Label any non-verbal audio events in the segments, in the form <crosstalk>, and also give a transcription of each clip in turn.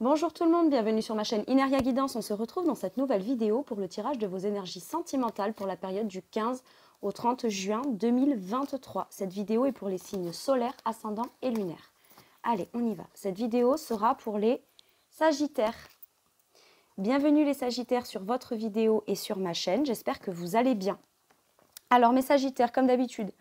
Bonjour tout le monde, bienvenue sur ma chaîne Ineria Guidance. On se retrouve dans cette nouvelle vidéo pour le tirage de vos énergies sentimentales pour la période du 15 au 30 juin 2023. Cette vidéo est pour les signes solaires, ascendants et lunaires. Allez, on y va. Cette vidéo sera pour les Sagittaires. Bienvenue les Sagittaires sur votre vidéo et sur ma chaîne. J'espère que vous allez bien. Alors mes Sagittaires, comme d'habitude,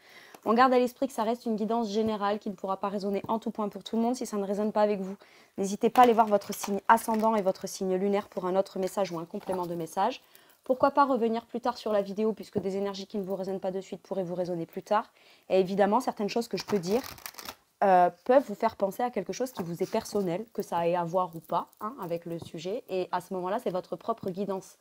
on garde à l'esprit que ça reste une guidance générale qui ne pourra pas résonner en tout point pour tout le monde si ça ne résonne pas avec vous. N'hésitez pas à aller voir votre signe ascendant et votre signe lunaire pour un autre message ou un complément de message. Pourquoi pas revenir plus tard sur la vidéo puisque des énergies qui ne vous résonnent pas de suite pourraient vous résonner plus tard. Et évidemment, certaines choses que je peux dire euh, peuvent vous faire penser à quelque chose qui vous est personnel, que ça ait à voir ou pas hein, avec le sujet. Et à ce moment-là, c'est votre propre guidance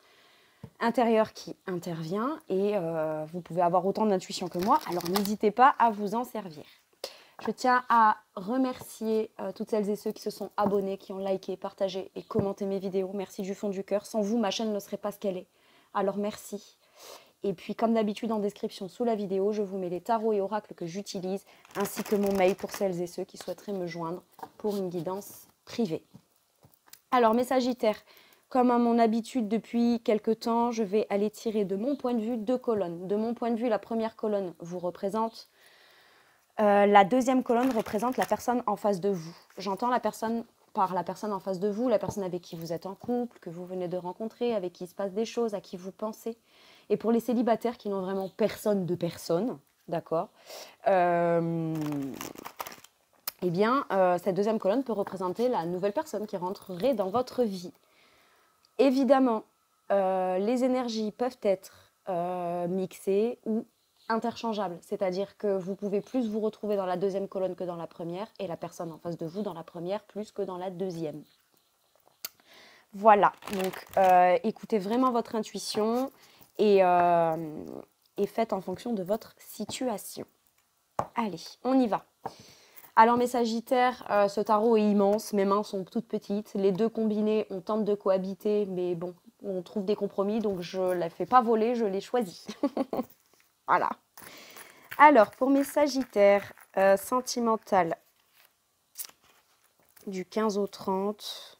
intérieur qui intervient et euh, vous pouvez avoir autant d'intuition que moi, alors n'hésitez pas à vous en servir. Je tiens à remercier euh, toutes celles et ceux qui se sont abonnés, qui ont liké, partagé et commenté mes vidéos. Merci du fond du cœur. Sans vous, ma chaîne ne serait pas ce qu'elle est. Alors merci. Et puis, comme d'habitude, en description sous la vidéo, je vous mets les tarots et oracles que j'utilise, ainsi que mon mail pour celles et ceux qui souhaiteraient me joindre pour une guidance privée. Alors, mes Sagittaires, comme à mon habitude depuis quelque temps, je vais aller tirer de mon point de vue deux colonnes. De mon point de vue, la première colonne vous représente. Euh, la deuxième colonne représente la personne en face de vous. J'entends la personne par la personne en face de vous, la personne avec qui vous êtes en couple, que vous venez de rencontrer, avec qui il se passe des choses, à qui vous pensez. Et pour les célibataires qui n'ont vraiment personne de personne, d'accord euh, Eh bien, euh, cette deuxième colonne peut représenter la nouvelle personne qui rentrerait dans votre vie. Évidemment, euh, les énergies peuvent être euh, mixées ou interchangeables, c'est-à-dire que vous pouvez plus vous retrouver dans la deuxième colonne que dans la première et la personne en face de vous dans la première plus que dans la deuxième. Voilà, donc euh, écoutez vraiment votre intuition et faites en fonction de votre situation. Allez, on y va. Alors mes sagittaires, euh, ce tarot est immense, mes mains sont toutes petites, les deux combinés, on tente de cohabiter, mais bon, on trouve des compromis, donc je ne la fais pas voler, je l'ai choisie. <laughs> voilà. Alors pour mes sagittaires, euh, sentimentales, du 15 au 30,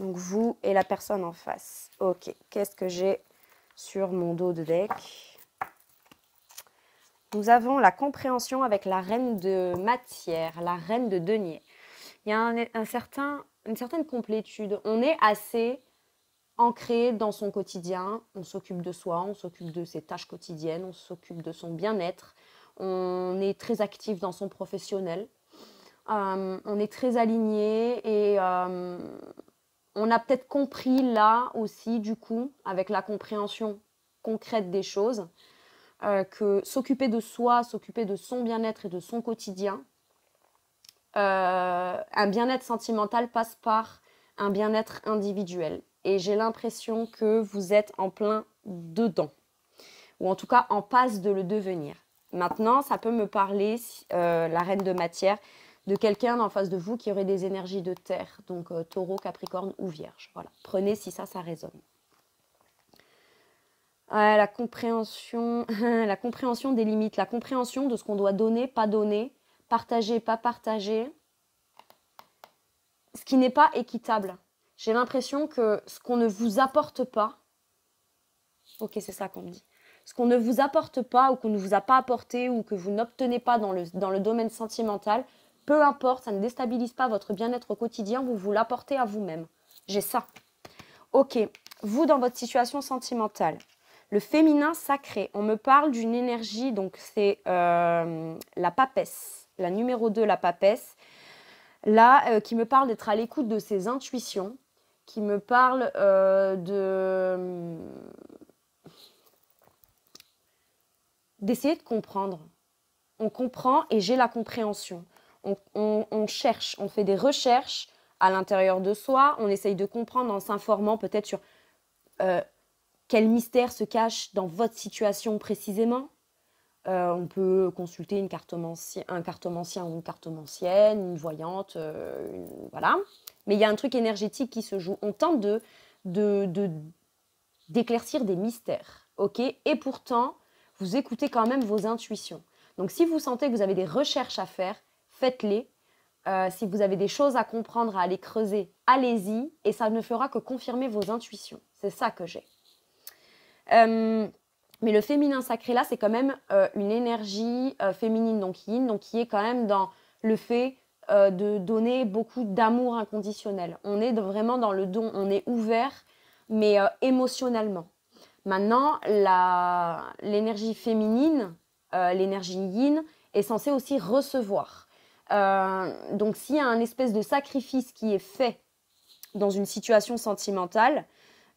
donc vous et la personne en face. Ok, qu'est-ce que j'ai sur mon dos de deck nous avons la compréhension avec la reine de matière, la reine de denier. Il y a une certaine complétude. On est assez ancré dans son quotidien. On s'occupe de soi, on s'occupe de ses tâches quotidiennes, on s'occupe de son bien-être. On est très actif dans son professionnel. Euh, on est très aligné et euh, on a peut-être compris là aussi, du coup, avec la compréhension concrète des choses, euh, que s'occuper de soi, s'occuper de son bien-être et de son quotidien, euh, un bien-être sentimental passe par un bien-être individuel. Et j'ai l'impression que vous êtes en plein dedans, ou en tout cas en passe de le devenir. Maintenant, ça peut me parler, euh, la reine de matière, de quelqu'un en face de vous qui aurait des énergies de terre, donc taureau, capricorne ou vierge. Voilà, prenez si ça, ça résonne la compréhension, <laughs> la compréhension des limites, la compréhension de ce qu'on doit donner, pas donner, partager, pas partager. Ce qui n'est pas équitable. J'ai l'impression que ce qu'on ne vous apporte pas, ok, c'est ça qu'on me dit, ce qu'on ne vous apporte pas ou qu'on ne vous a pas apporté ou que vous n'obtenez pas dans le, dans le domaine sentimental, peu importe, ça ne déstabilise pas votre bien-être au quotidien, vous vous l'apportez à vous-même. J'ai ça. Ok, vous dans votre situation sentimentale, le féminin sacré, on me parle d'une énergie, donc c'est euh, la papesse, la numéro 2, la papesse, là, euh, qui me parle d'être à l'écoute de ses intuitions, qui me parle euh, de hum, d'essayer de comprendre. On comprend et j'ai la compréhension. On, cherche, on fait des recherches à l'intérieur de soi, on essaye de comprendre en s'informant peut-être sur quel mystère se cache dans votre situation précisément. Euh, on peut consulter une un cartomancien ou une cartomancienne, une voyante, euh, voilà. Mais il y a un truc énergétique qui se joue. On tente de, d'éclaircir des mystères, ok Et pourtant, vous écoutez quand même vos intuitions. Donc si vous sentez que vous avez des recherches à faire, faites-les. Euh, si vous avez des choses à comprendre, à aller creuser, allez-y, et ça ne fera que confirmer vos intuitions. C'est ça que j'ai. Euh, mais le féminin sacré là, c'est quand même euh, une énergie euh, féminine, donc yin, donc qui est quand même dans le fait de donner beaucoup d'amour inconditionnel. On est vraiment dans le don, on est ouvert, mais émotionnellement. Maintenant, l'énergie féminine, l'énergie yin, est censée aussi recevoir. donc s'il y a un espèce de sacrifice qui est fait dans une situation sentimentale,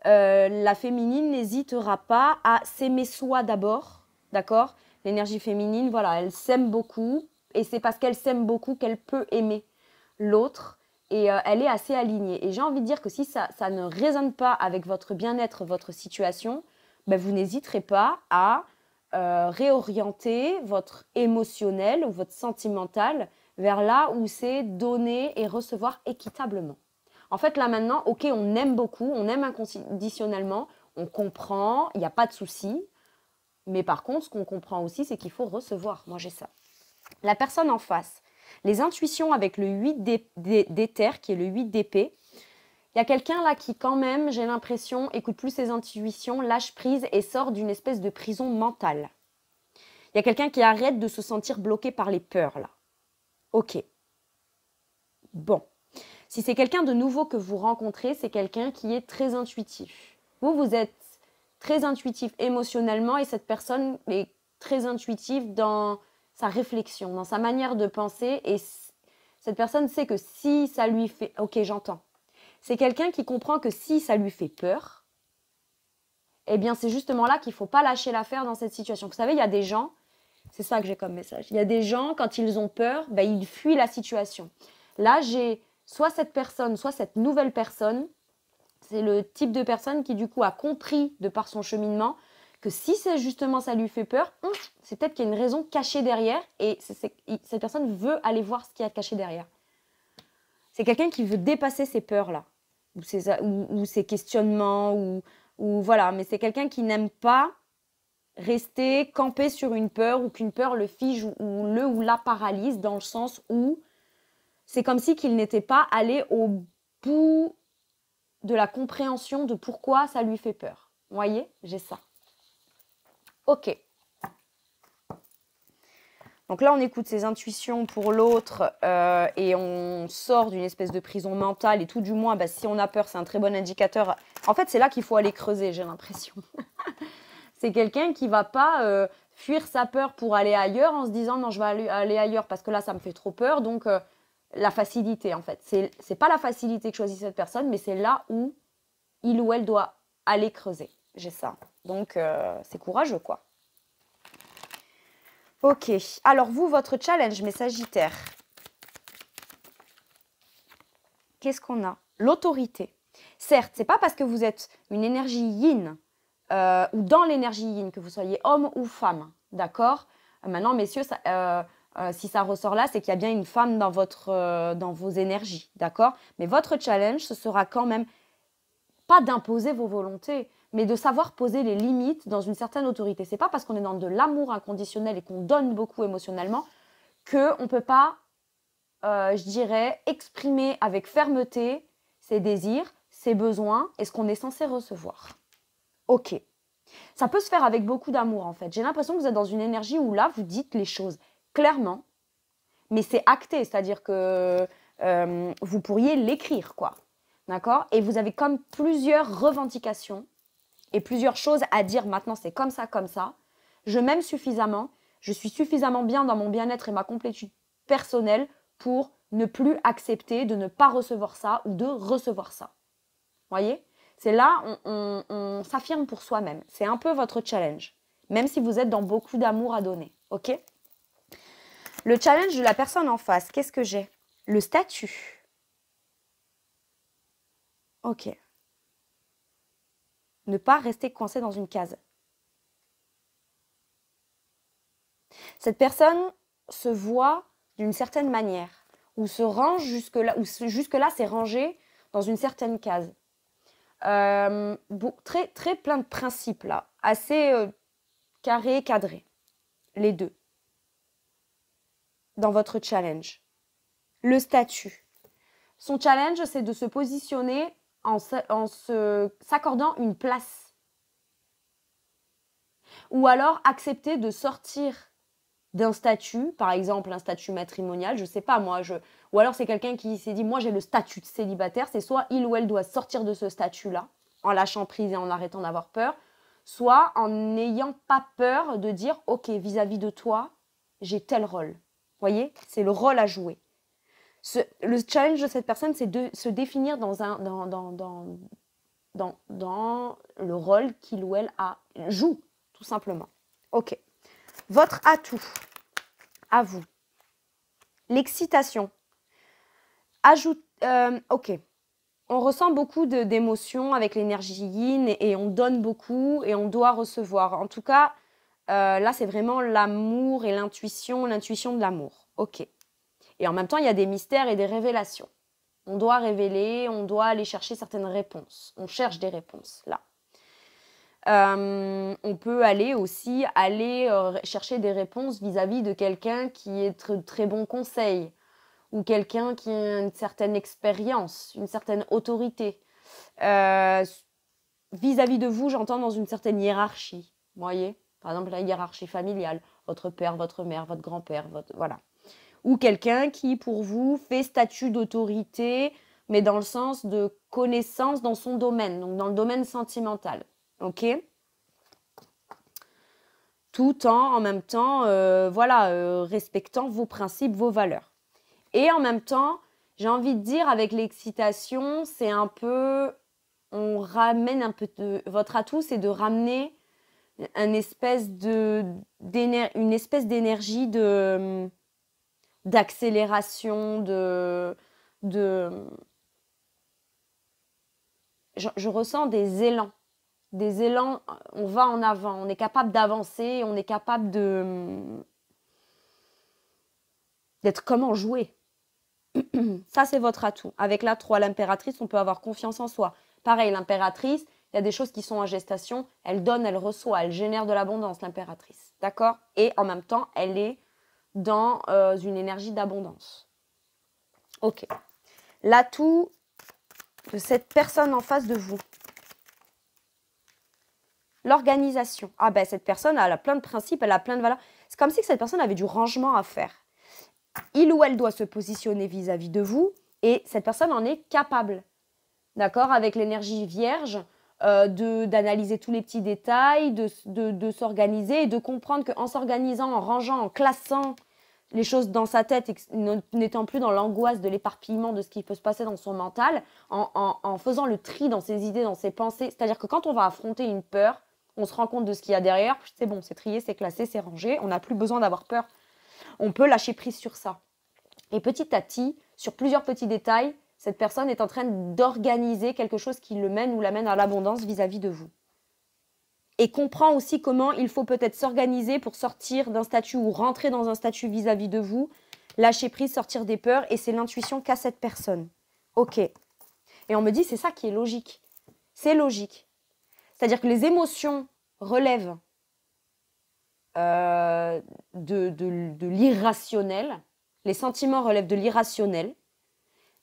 euh, la féminine n'hésitera pas à s'aimer soi d'abord, d'accord L'énergie féminine, voilà, elle s'aime beaucoup et c'est parce qu'elle s'aime beaucoup qu'elle peut aimer l'autre et euh, elle est assez alignée. Et j'ai envie de dire que si ça, ne résonne pas avec votre bien-être, votre situation, ben vous n'hésiterez pas à euh, réorienter votre émotionnel ou votre sentimental vers là où c'est donner et recevoir équitablement. En fait, là maintenant, ok, on aime beaucoup, on aime inconditionnellement, on comprend, il n'y a pas de souci. Mais par contre, ce qu'on comprend aussi, c'est qu'il faut recevoir. Moi, j'ai ça. La personne en face, les intuitions avec le 8 d'éther, qui est le 8 d'épée, il y a quelqu'un là qui quand même, j'ai l'impression, écoute plus ses intuitions, lâche prise et sort d'une espèce de prison mentale. Il y a quelqu'un qui arrête de se sentir bloqué par les peurs là. Ok. Bon. Si c'est quelqu'un de nouveau que vous rencontrez, c'est quelqu'un qui est très intuitif. Vous, vous êtes très intuitif émotionnellement et cette personne est très intuitive dans sa réflexion, dans sa manière de penser et cette personne sait que si ça lui fait... Ok, j'entends. C'est quelqu'un qui comprend que si ça lui fait peur, eh bien c'est justement là qu'il ne faut pas lâcher l'affaire dans cette situation. Vous savez, il y a des gens, c'est ça que j'ai comme message, il y a des gens, quand ils ont peur, ben, ils fuient la situation. Là, j'ai soit cette personne, soit cette nouvelle personne, c'est le type de personne qui du coup a compris de par son cheminement que si c'est justement ça lui fait peur, hum, c'est peut-être qu'il y a une raison cachée derrière et cette personne veut aller voir ce qu'il y a caché derrière. C'est quelqu'un qui veut dépasser ses peurs-là, ou, ou, ses, questionnements, ou, voilà, mais c'est quelqu'un qui n'aime pas rester campé sur une peur ou qu'une peur le fige ou le ou la paralyse dans le sens où c'est comme si qu'il n'était pas allé au bout de la compréhension de pourquoi ça lui fait peur. Vous voyez, j'ai ça. Ok. Donc là, on écoute ses intuitions pour l'autre euh, et on sort d'une espèce de prison mentale. Et tout du moins, bah, si on a peur, c'est un très bon indicateur. En fait, c'est là qu'il faut aller creuser, j'ai l'impression. <laughs> c'est quelqu'un qui va pas euh, fuir sa peur pour aller ailleurs en se disant non, je vais aller, ailleurs parce que là, ça me fait trop peur. Donc, euh, la facilité en fait. C'est pas la facilité que choisit cette personne, mais c'est là où il ou elle doit aller creuser. J'ai ça. Donc euh, c'est courageux quoi. Ok. Alors vous, votre challenge, mes Sagittaires. Qu'est-ce qu'on a L'autorité. Certes, c'est pas parce que vous êtes une énergie yin euh, ou dans l'énergie yin que vous soyez homme ou femme, d'accord euh, Maintenant, messieurs, ça, euh, si ça ressort là, c'est qu'il y a bien une femme dans, votre, euh, dans vos énergies, d'accord Mais votre challenge, ce sera quand même pas d'imposer vos volontés, mais de savoir poser les limites dans une certaine autorité. C'est pas parce qu'on est dans de l'amour inconditionnel et qu'on donne beaucoup émotionnellement qu'on ne peut pas, euh, je dirais, exprimer avec fermeté ses désirs, ses besoins et ce qu'on est censé recevoir. Ok. Ça peut se faire avec beaucoup d'amour en fait. J'ai l'impression que vous êtes dans une énergie où là vous dites les choses clairement, mais c'est acté, c'est-à-dire que euh, vous pourriez l'écrire, quoi. D'accord Et vous avez comme plusieurs revendications et plusieurs choses à dire maintenant, c'est comme ça, comme ça. Je m'aime suffisamment, je suis suffisamment bien dans mon bien-être et ma complétude personnelle pour ne plus accepter de ne pas recevoir ça ou de recevoir ça. Voyez C'est là, on s'affirme pour soi-même. C'est un peu votre challenge, même si vous êtes dans beaucoup d'amour à donner. OK le challenge de la personne en face, qu'est-ce que j'ai Le statut. Ok. Ne pas rester coincé dans une case. Cette personne se voit d'une certaine manière, ou se range jusque-là, jusque-là s'est rangé dans une certaine case. Euh, très, très plein de principes là, assez carrés, euh, carré, cadré, les deux dans votre challenge. Le statut. Son challenge, c'est de se positionner en s'accordant une place. Ou alors accepter de sortir d'un statut, par exemple un statut matrimonial, je sais pas moi, je... ou alors c'est quelqu'un qui s'est dit moi j'ai le statut de célibataire, c'est soit il ou elle doit sortir de ce statut-là en lâchant prise et en arrêtant d'avoir peur, soit en n'ayant pas peur de dire ok vis à -vis de toi j'ai tel rôle, voyez C'est le rôle à jouer. le challenge de cette personne, c'est de se définir dans, un, dans, dans, dans, dans le rôle qu'il ou elle a, joue, tout simplement. Ok. Votre atout, à vous. L'excitation. Ajoute. Euh, ok. On ressent beaucoup d'émotions avec l'énergie yin et on donne beaucoup et on doit recevoir. En tout cas, euh, là, c'est vraiment l'amour et l'intuition, l'intuition de l'amour. OK. Et en même temps, il y a des mystères et des révélations. On doit révéler, on doit aller chercher certaines réponses. On cherche des réponses, là. Euh, on peut aller aussi aller euh, chercher des réponses vis-à-vis de quelqu'un qui est de très bon conseil ou quelqu'un qui a une certaine expérience, une certaine autorité. Vis-à-vis de vous, j'entends dans une certaine hiérarchie, voyez par exemple, la hiérarchie familiale, votre père, votre mère, votre grand-père, votre voilà. Ou quelqu'un qui, pour vous, fait statut d'autorité, mais dans le sens de connaissance dans son domaine, donc dans le domaine sentimental. OK tout en en même temps euh, voilà euh, respectant vos principes, vos valeurs. Et en même temps, j'ai envie de dire avec l'excitation, c'est un peu on ramène un peu de, votre atout c'est de ramener un espèce une espèce d'énergie de d'accélération, de, Je, je, ressens des élans. Des élans, on va en avant, on est capable d'avancer, on est capable de d'être comment jouer. <clears throat> Ça, c'est votre atout. Avec la 3, l'impératrice, on peut avoir confiance en soi. Pareil, l'impératrice, il y a des choses qui sont en gestation, elle donne, elle reçoit, elle génère de l'abondance, l'impératrice. D'accord Et en même temps, elle est dans euh, une énergie d'abondance. Ok. L'atout de cette personne en face de vous. L'organisation. Ah ben cette personne, elle a plein de principes, elle a plein de valeurs. C'est comme si cette personne avait du rangement à faire. Il ou elle doit se positionner vis à -vis de vous et cette personne en est capable. D'accord Avec l'énergie vierge, euh, d'analyser tous les petits détails, de, de, s'organiser et de comprendre qu'en s'organisant, en rangeant, en classant les choses dans sa tête et n'étant plus dans l'angoisse de l'éparpillement de ce qui peut se passer dans son mental, en, en, en faisant le tri dans ses idées, dans ses pensées. C'est-à-dire que quand on va affronter une peur, on se rend compte de ce qu'il y a derrière. C'est bon, c'est trié, c'est classé, c'est rangé. On n'a plus besoin d'avoir peur. On peut lâcher prise sur ça. Et petit à petit, sur plusieurs petits détails, cette personne est en train d'organiser quelque chose qui le mène ou l'amène à l'abondance vis-à-vis de vous. Et comprend aussi comment il faut peut-être s'organiser pour sortir d'un statut ou rentrer dans un statut vis-à-vis de vous, lâcher prise, sortir des peurs, et c'est l'intuition qu'a cette personne. Ok. Et on me dit, c'est ça qui est logique. C'est logique. C'est-à-dire que les émotions relèvent euh, de, de l'irrationnel, les sentiments relèvent de l'irrationnel,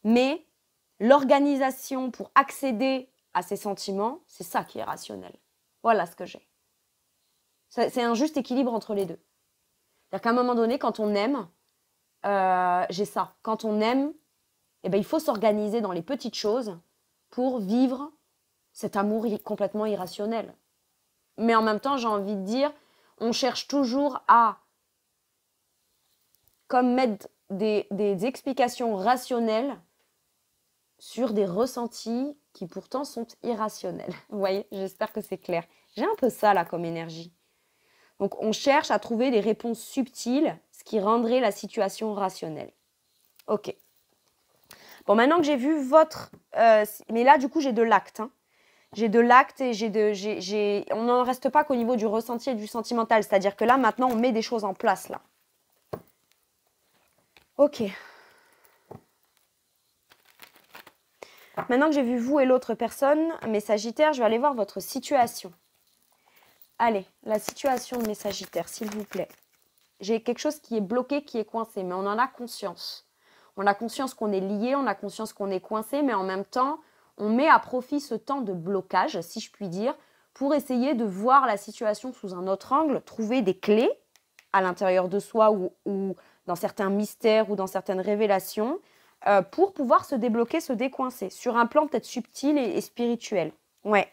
mais l'organisation pour accéder à ses sentiments, c'est ça qui est rationnel. Voilà ce que j'ai. C'est un juste équilibre entre les deux. C'est-à-dire qu'à un moment donné, quand on aime, euh, j'ai ça. Quand on aime, eh ben, il faut s'organiser dans les petites choses pour vivre cet amour complètement irrationnel. Mais en même temps, j'ai envie de dire, on cherche toujours à comme mettre des explications rationnelles sur des ressentis qui pourtant sont irrationnels. <laughs> Vous voyez, j'espère que c'est clair. J'ai un peu ça là comme énergie. Donc on cherche à trouver des réponses subtiles, ce qui rendrait la situation rationnelle. Ok. Bon, maintenant que j'ai vu votre... Euh, mais là, du coup, j'ai de l'acte. Hein. J'ai de l'acte et j'ai de... On n'en reste pas qu'au niveau du ressenti et du sentimental. C'est-à-dire que là, maintenant, on met des choses en place là. Ok. Maintenant que j'ai vu vous et l'autre personne, mes sagittaires, je vais aller voir votre situation. Allez, la situation de mes sagittaires, s'il vous plaît. J'ai quelque chose qui est bloqué, qui est coincé, mais on en a conscience. On a conscience qu'on est lié, on a conscience qu'on est coincé, mais en même temps, on met à profit ce temps de blocage, si je puis dire, pour essayer de voir la situation sous un autre angle, trouver des clés à l'intérieur de soi ou, dans certains mystères ou dans certaines révélations euh, pour pouvoir se débloquer, se décoincer, sur un plan peut-être subtil et, spirituel. Ouais.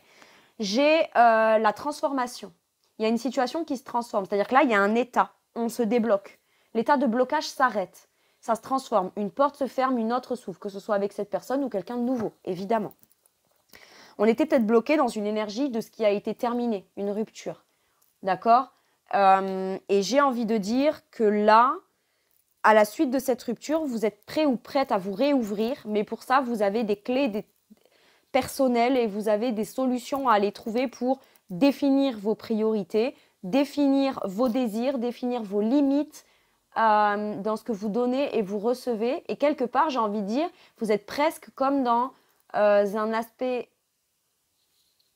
J'ai euh, la transformation. Il y a une situation qui se transforme, c'est-à-dire que là, il y a un état, on se débloque. L'état de blocage s'arrête, ça se transforme. Une porte se ferme, une autre s'ouvre, que ce soit avec cette personne ou quelqu'un de nouveau, évidemment. On était peut-être bloqué dans une énergie de ce qui a été terminé, une rupture. D'accord euh, Et j'ai envie de dire que là, à la suite de cette rupture, vous êtes prêt ou prête à vous réouvrir, mais pour ça, vous avez des clés personnelles et vous avez des solutions à aller trouver pour définir vos priorités, définir vos désirs, définir vos limites euh, dans ce que vous donnez et vous recevez. Et quelque part, j'ai envie de dire, vous êtes presque comme dans euh, un aspect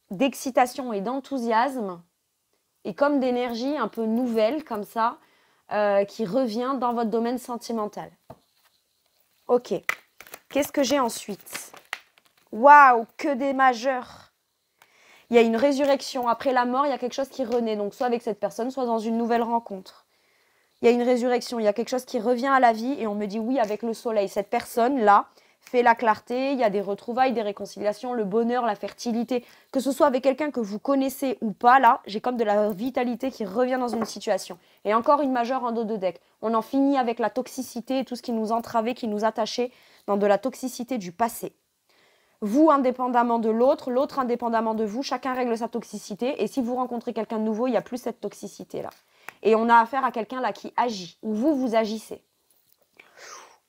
d'excitation et d'enthousiasme, et comme d'énergie un peu nouvelle comme ça, euh, qui revient dans votre domaine sentimental. Ok. Qu'est-ce que j'ai ensuite Waouh, que des majeurs Il y a une résurrection. Après la mort, il y a quelque chose qui renaît. Donc, soit avec cette personne, soit dans une nouvelle rencontre. Il y a une résurrection. Il y a quelque chose qui revient à la vie et on me dit oui avec le soleil. Cette personne-là, fait la clarté, il y a des retrouvailles, des réconciliations, le bonheur, la fertilité. Que ce soit avec quelqu'un que vous connaissez ou pas, là, j'ai comme de la vitalité qui revient dans une situation. Et encore une majeure en dos de deck. On en finit avec la toxicité et tout ce qui nous entravait, qui nous attachait dans de la toxicité du passé. Vous indépendamment de l'autre, l'autre indépendamment de vous, chacun règle sa toxicité. Et si vous rencontrez quelqu'un de nouveau, il n'y a plus cette toxicité-là. Et on a affaire à quelqu'un là qui agit, ou vous, vous agissez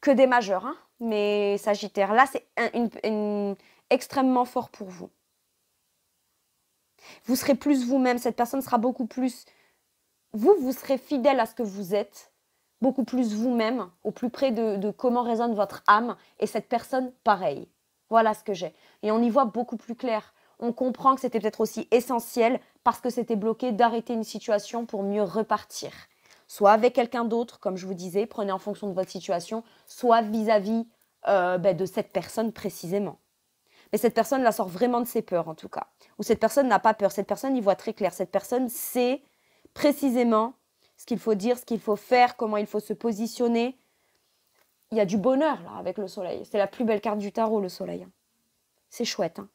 que des majeurs. Hein, mais Sagittaire, là, c'est extrêmement fort pour vous. Vous serez plus vous-même, cette personne sera beaucoup plus... Vous, vous serez fidèle à ce que vous êtes, beaucoup plus vous-même, au plus près de, de comment résonne votre âme, et cette personne, pareil. Voilà ce que j'ai. Et on y voit beaucoup plus clair. On comprend que c'était peut-être aussi essentiel, parce que c'était bloqué, d'arrêter une situation pour mieux repartir soit avec quelqu'un d'autre, comme je vous disais, prenez en fonction de votre situation, soit vis-à-vis euh, ben, de cette personne précisément. Mais cette personne la sort vraiment de ses peurs, en tout cas. Ou cette personne n'a pas peur, cette personne y voit très clair, cette personne sait précisément ce qu'il faut dire, ce qu'il faut faire, comment il faut se positionner. Il y a du bonheur là avec le soleil. C'est la plus belle carte du tarot, le soleil. Hein. C'est chouette. Hein.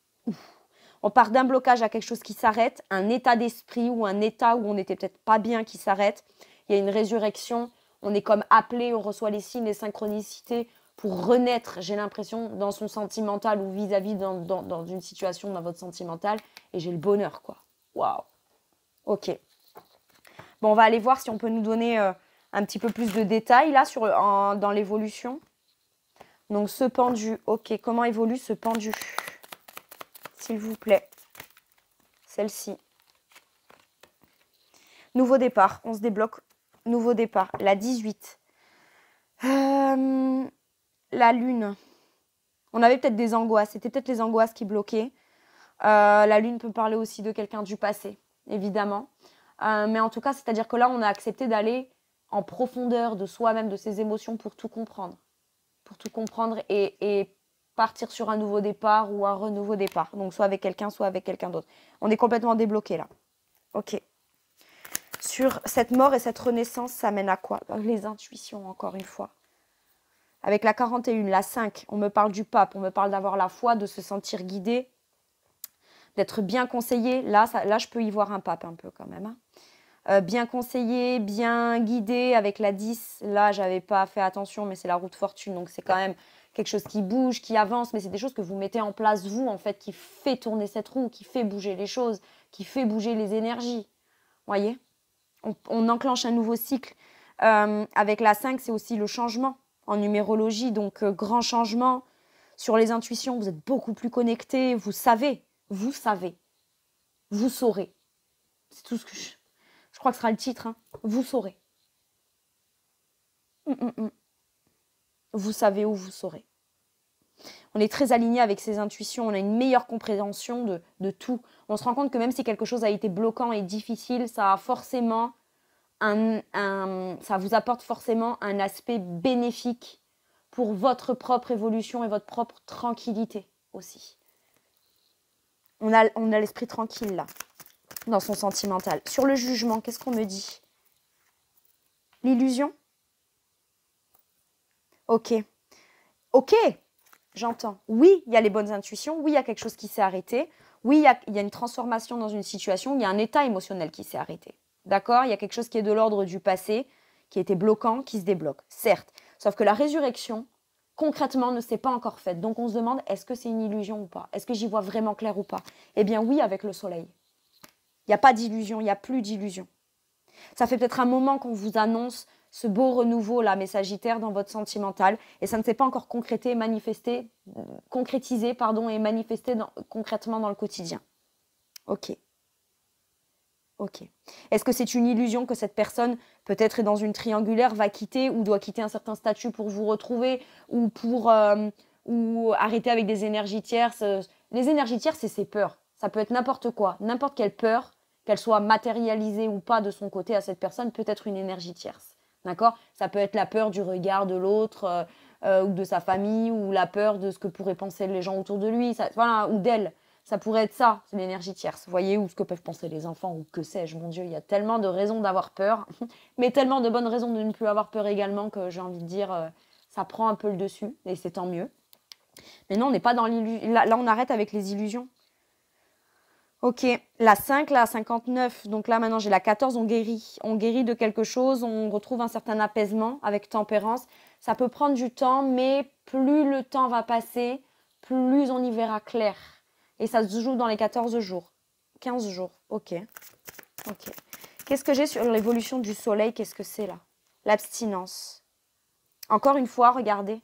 On part d'un blocage à quelque chose qui s'arrête, un état d'esprit ou un état où on n'était peut-être pas bien qui s'arrête il y a une résurrection, on est comme appelé, on reçoit les signes, les synchronicités pour renaître, j'ai l'impression, dans son sentimental ou vis-à-vis dans, une situation, dans votre sentimental, et j'ai le bonheur, quoi. Waouh Ok. Bon, on va aller voir si on peut nous donner euh, un petit peu plus de détails, là, sur, dans l'évolution. Donc, ce pendu, ok, comment évolue ce pendu S'il vous plaît. Celle-ci. Nouveau départ, on se débloque nouveau départ. La 18. Euh, la lune. On avait peut-être des angoisses. C'était peut-être les angoisses qui bloquaient. Euh, la lune peut parler aussi de quelqu'un du passé, évidemment. Euh, mais en tout cas, c'est-à-dire que là, on a accepté d'aller en profondeur de soi-même, de ses émotions, pour tout comprendre. Pour tout comprendre et, et, partir sur un nouveau départ ou un renouveau départ. Donc, soit avec quelqu'un, soit avec quelqu'un d'autre. On est complètement débloqué là. Ok sur cette mort et cette renaissance, ça mène à quoi Les intuitions, encore une fois. Avec la 41, la 5, on me parle du pape, on me parle d'avoir la foi, de se sentir guidé, d'être bien conseillé. Là, là, je peux y voir un pape un peu quand même. Hein. Euh, bien conseillé, bien guidé avec la 10. Là, j'avais pas fait attention, mais c'est la route fortune, donc c'est quand même quelque chose qui bouge, qui avance, mais c'est des choses que vous mettez en place vous, en fait, qui fait tourner cette roue, qui fait bouger les choses, qui fait bouger les énergies. Voyez on, enclenche un nouveau cycle. Euh, avec la 5, c'est aussi le changement en numérologie, donc euh, grand changement sur les intuitions, vous êtes beaucoup plus connectés, vous savez, vous savez, vous saurez. C'est tout ce que je... je crois que ce sera le titre, hein. vous saurez. Mm, mm, mm. Vous savez où vous saurez on est très aligné avec ses intuitions, on a une meilleure compréhension de, tout. On se rend compte que même si quelque chose a été bloquant et difficile, ça a forcément ça vous apporte forcément un aspect bénéfique pour votre propre évolution et votre propre tranquillité aussi. On a, on a l'esprit tranquille là, dans son sentimental. Sur le jugement, qu'est-ce qu'on me dit L'illusion Ok. Ok, j'entends. Oui, il y a les bonnes intuitions, oui, il y a quelque chose qui s'est arrêté, oui, il y, a, une transformation dans une situation, il y a un état émotionnel qui s'est arrêté. D'accord Il y a quelque chose qui est de l'ordre du passé, qui était bloquant, qui se débloque, certes. Sauf que la résurrection, concrètement, ne s'est pas encore faite. Donc on se demande, est-ce que c'est une illusion ou pas Est-ce que j'y vois vraiment clair ou pas Eh bien oui, avec le soleil. Il n'y a pas d'illusion, il n'y a plus d'illusion. Ça fait peut-être un moment qu'on vous annonce ce beau renouveau là, mais sagittaire dans votre sentimental, et ça ne s'est pas encore concrété, manifesté, euh, concrétisé pardon, et manifesté concrètement dans le quotidien. Ok. Ok. Est-ce que c'est une illusion que cette personne, peut-être est dans une triangulaire, va quitter ou doit quitter un certain statut pour vous retrouver ou pour euh, ou arrêter avec des énergies tierces euh, Les énergies tierces, c'est ses peurs. Ça peut être n'importe quoi, n'importe quelle peur, qu'elle soit matérialisée ou pas de son côté à cette personne, peut être une énergie tierce. D'accord Ça peut être la peur du regard de l'autre euh, euh, ou de sa famille ou la peur de ce que pourraient penser les gens autour de lui, ou d'elle. Ça pourrait être ça, c'est l'énergie tierce. Vous voyez, ou ce que peuvent penser les enfants, ou que sais-je, mon Dieu, il y a tellement de raisons d'avoir peur, <laughs> mais tellement de bonnes raisons de ne plus avoir peur également que j'ai envie de dire, euh, ça prend un peu le dessus, et c'est tant mieux. Mais non, on n'est pas dans l'illusion. là, on arrête avec les illusions. Ok, la 5, la 59, donc là maintenant j'ai la 14, on guérit. On guérit de quelque chose, on retrouve un certain apaisement avec tempérance. Ça peut prendre du temps, mais plus le temps va passer, plus on y verra clair. Et ça se joue dans les 14 jours. 15 jours, ok. Ok. Qu'est-ce que j'ai sur l'évolution du soleil Qu'est-ce que c'est là L'abstinence. Encore une fois, regardez.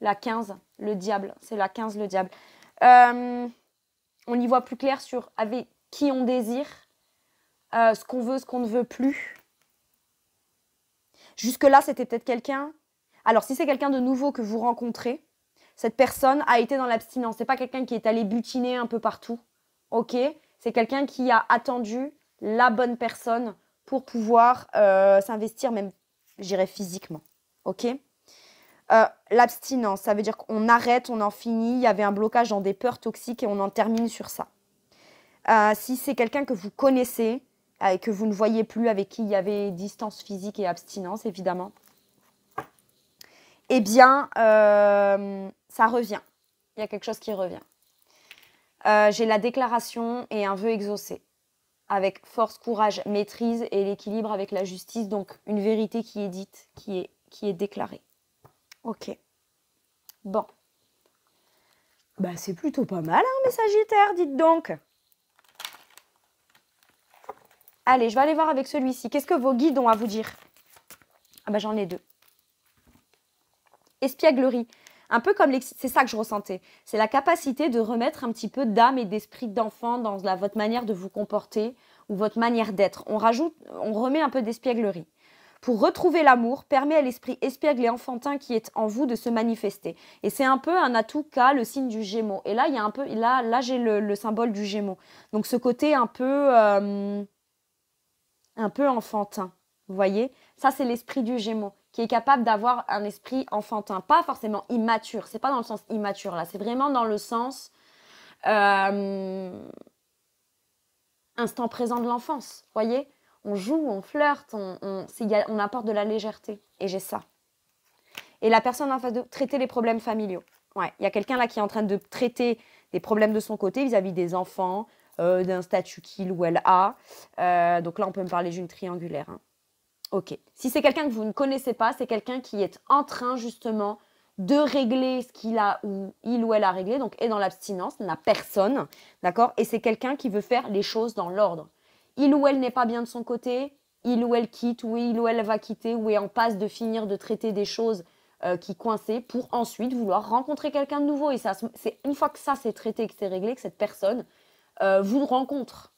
La 15, le diable. C'est la 15, le diable. Euh, on y voit plus clair sur avec qui on désire, euh, ce qu'on veut, ce qu'on ne veut plus. Jusque-là, c'était peut-être quelqu'un. Alors, si c'est quelqu'un de nouveau que vous rencontrez, cette personne a été dans l'abstinence. C'est pas quelqu'un qui est allé butiner un peu partout. Ok C'est quelqu'un qui a attendu la bonne personne pour pouvoir euh, s'investir, même, j'irais physiquement. Ok euh, l'abstinence, ça veut dire qu'on arrête, on en finit, il y avait un blocage dans des peurs toxiques et on en termine sur ça. Euh, si c'est quelqu'un que vous connaissez euh, et que vous ne voyez plus, avec qui il y avait distance physique et abstinence, évidemment, eh bien, ça revient. Il y a quelque chose qui revient. J'ai la déclaration et un vœu exaucé avec force, courage, maîtrise et l'équilibre avec la justice, donc une vérité qui est dite, qui est déclarée. Ok. Bon. Bah, c'est plutôt pas mal, hein, mes dites donc. Allez, je vais aller voir avec celui-ci. Qu'est-ce que vos guides ont à vous dire Ah bah j'en ai deux. Espièglerie. Un peu comme c'est ça que je ressentais. C'est la capacité de remettre un petit peu d'âme et d'esprit d'enfant dans votre manière de vous comporter ou votre manière d'être. On rajoute, on remet un peu d'espièglerie pour retrouver l'amour permet à l'esprit espiègle et enfantin qui est en vous de se manifester. Et c'est un peu un atout qu'a le signe du Gémeaux. Et là, il y a un peu, là, là j'ai le, symbole du Gémeaux. Donc ce côté un peu, euh, un peu enfantin, vous voyez Ça, c'est l'esprit du Gémeaux qui est capable d'avoir un esprit enfantin, pas forcément immature. C'est pas dans le sens immature là, c'est vraiment dans le sens euh, instant présent de l'enfance, voyez on joue, on flirte, on, apporte de la légèreté. Et j'ai ça. Et la personne en face de traiter les problèmes familiaux. Ouais, il y a quelqu'un là qui est en train de traiter des problèmes de son côté vis-à-vis des enfants, euh, d'un statut qu'il ou elle a. Euh, donc là, on peut me parler d'une triangulaire. Hein. Ok. Si c'est quelqu'un que vous ne connaissez pas, c'est quelqu'un qui est en train justement de régler ce qu'il a ou il ou elle a réglé, donc est dans l'abstinence, n'a personne, d'accord Et c'est quelqu'un qui veut faire les choses dans l'ordre il ou elle n'est pas bien de son côté, il ou elle quitte, ou il ou elle va quitter, ou est en passe de finir de traiter des choses euh, qui coincaient pour ensuite vouloir rencontrer quelqu'un de nouveau. Et c'est une fois que ça c'est traité, que c'est réglé, que cette personne euh, vous rencontre.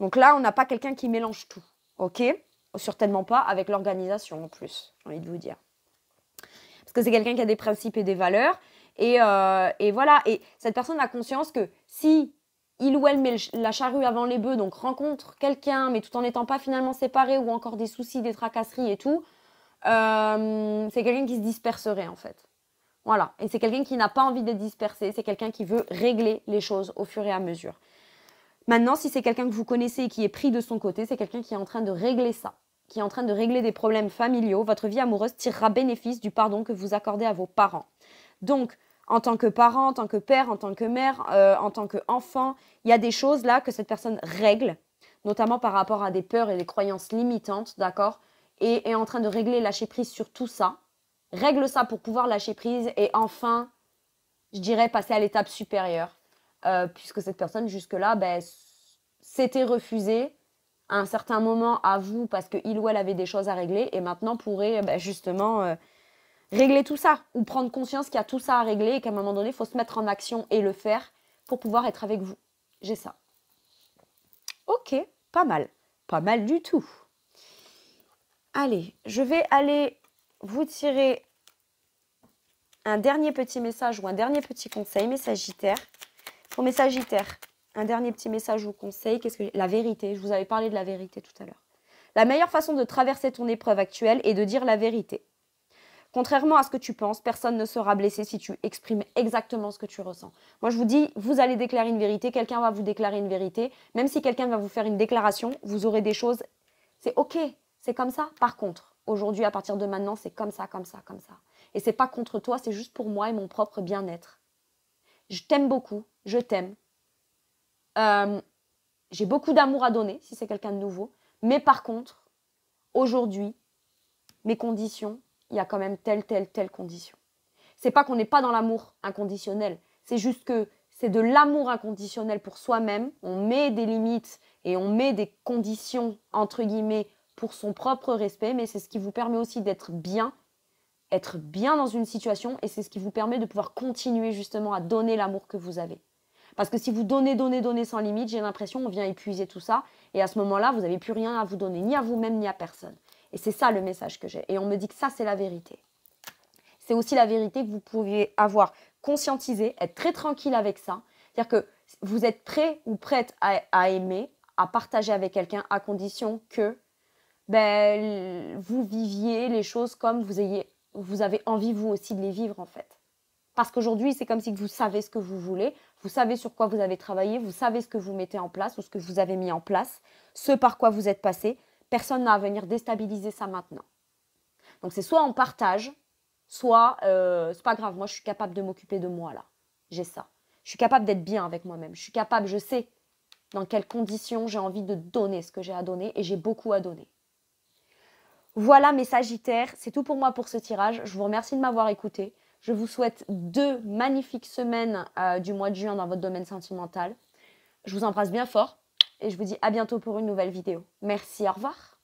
Donc là, on n'a pas quelqu'un qui mélange tout, ok Certainement pas avec l'organisation en plus, j'ai envie de vous dire. Parce que c'est quelqu'un qui a des principes et des valeurs. Et, euh, et voilà, et cette personne a conscience que si il ou elle met la charrue avant les bœufs, donc rencontre quelqu'un, mais tout en n'étant pas finalement séparé ou encore des soucis, des tracasseries et tout, euh, c'est quelqu'un qui se disperserait en fait. Voilà. Et c'est quelqu'un qui n'a pas envie d'être dispersé, c'est quelqu'un qui veut régler les choses au fur et à mesure. Maintenant, si c'est quelqu'un que vous connaissez et qui est pris de son côté, c'est quelqu'un qui est en train de régler ça, qui est en train de régler des problèmes familiaux. Votre vie amoureuse tirera bénéfice du pardon que vous accordez à vos parents. Donc, en tant que parent, en tant que père, en tant que mère, euh, en tant qu'enfant. Il y a des choses là que cette personne règle, notamment par rapport à des peurs et des croyances limitantes, d'accord Et est en train de régler, lâcher prise sur tout ça. Règle ça pour pouvoir lâcher prise et enfin, je dirais, passer à l'étape supérieure. Euh, puisque cette personne, jusque-là, ben, s'était refusée à un certain moment à vous parce qu'il ou elle avait des choses à régler et maintenant pourrait ben, justement... Euh, régler tout ça ou prendre conscience qu'il y a tout ça à régler et qu'à un moment donné, il faut se mettre en action et le faire pour pouvoir être avec vous. J'ai ça. Ok, pas mal. Pas mal du tout. Allez, je vais aller vous tirer un dernier petit message ou un dernier petit conseil, mes Pour mes un dernier petit message ou conseil. Qu'est-ce que la vérité Je vous avais parlé de la vérité tout à l'heure. La meilleure façon de traverser ton épreuve actuelle est de dire la vérité. Contrairement à ce que tu penses, personne ne sera blessé si tu exprimes exactement ce que tu ressens. Moi, je vous dis, vous allez déclarer une vérité, quelqu'un va vous déclarer une vérité. Même si quelqu'un va vous faire une déclaration, vous aurez des choses. C'est OK, c'est comme ça. Par contre, aujourd'hui, à partir de maintenant, c'est comme ça, comme ça, comme ça. Et c'est pas contre toi, c'est juste pour moi et mon propre bien-être. Je t'aime beaucoup, je t'aime. Euh, j'ai beaucoup d'amour à donner si c'est quelqu'un de nouveau. Mais par contre, aujourd'hui, mes conditions, il y a quand même telle, telle, telle condition. C'est pas qu'on n'est pas dans l'amour inconditionnel, c'est juste que c'est de l'amour inconditionnel pour soi-même. On met des limites et on met des conditions, entre guillemets, pour son propre respect, mais c'est ce qui vous permet aussi d'être bien, être bien dans une situation, et c'est ce qui vous permet de pouvoir continuer justement à donner l'amour que vous avez. Parce que si vous donnez, donnez, donnez sans limite, j'ai l'impression qu'on vient épuiser tout ça, et à ce moment-là, vous n'avez plus rien à vous donner, ni à vous-même, ni à personne. Et c'est ça le message que j'ai. Et on me dit que ça, c'est la vérité. C'est aussi la vérité que vous pouviez avoir conscientisé, être très tranquille avec ça. C'est-à-dire que vous êtes prêt ou prête à, aimer, à partager avec quelqu'un, à condition que ben, vous viviez les choses comme vous, ayez, vous avez envie vous aussi de les vivre en fait. Parce qu'aujourd'hui, c'est comme si vous savez ce que vous voulez, vous savez sur quoi vous avez travaillé, vous savez ce que vous mettez en place ou ce que vous avez mis en place, ce par quoi vous êtes passé, personne n'a à venir déstabiliser ça maintenant. Donc c'est soit on partage, soit euh, c'est pas grave, moi je suis capable de m'occuper de moi là. J'ai ça. Je suis capable d'être bien avec moi-même. Je suis capable, je sais dans quelles conditions j'ai envie de donner ce que j'ai à donner et j'ai beaucoup à donner. Voilà mes Sagittaires, c'est tout pour moi pour ce tirage. Je vous remercie de m'avoir écouté. Je vous souhaite deux magnifiques semaines euh, du mois de juin dans votre domaine sentimental. Je vous embrasse bien fort et je vous dis à bientôt pour une nouvelle vidéo. Merci, au revoir.